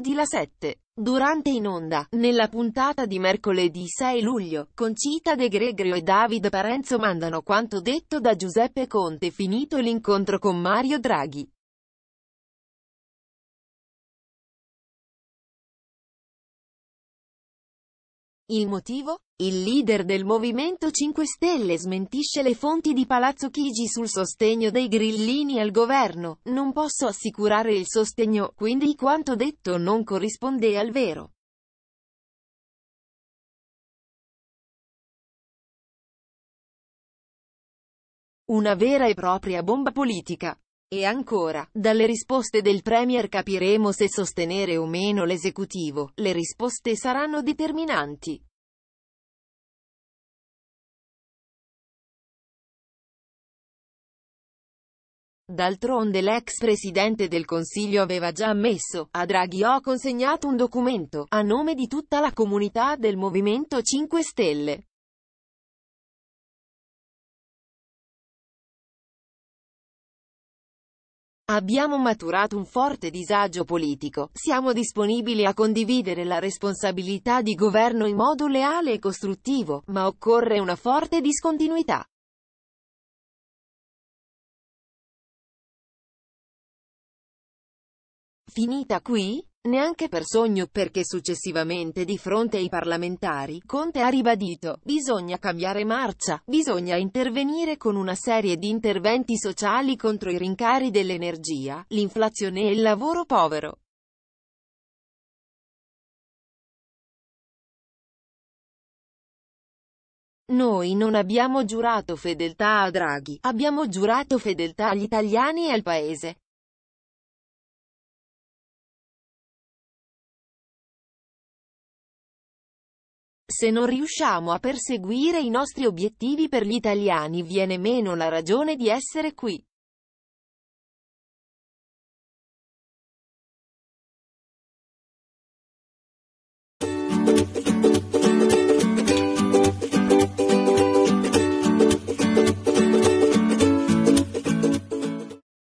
di La 7. Durante in onda, nella puntata di mercoledì 6 luglio, Concita De Gregrio e David Parenzo mandano quanto detto da Giuseppe Conte finito l'incontro con Mario Draghi. Il motivo? Il leader del Movimento 5 Stelle smentisce le fonti di Palazzo Chigi sul sostegno dei grillini al governo. Non posso assicurare il sostegno, quindi quanto detto non corrisponde al vero. Una vera e propria bomba politica. E ancora, dalle risposte del Premier capiremo se sostenere o meno l'esecutivo, le risposte saranno determinanti. D'altronde l'ex presidente del Consiglio aveva già ammesso, a Draghi ho consegnato un documento, a nome di tutta la comunità del Movimento 5 Stelle. Abbiamo maturato un forte disagio politico, siamo disponibili a condividere la responsabilità di governo in modo leale e costruttivo, ma occorre una forte discontinuità. Finita qui? neanche per sogno, perché successivamente di fronte ai parlamentari, Conte ha ribadito, bisogna cambiare marcia, bisogna intervenire con una serie di interventi sociali contro i rincari dell'energia, l'inflazione e il lavoro povero. Noi non abbiamo giurato fedeltà a Draghi, abbiamo giurato fedeltà agli italiani e al Paese. Se non riusciamo a perseguire i nostri obiettivi per gli italiani viene meno la ragione di essere qui.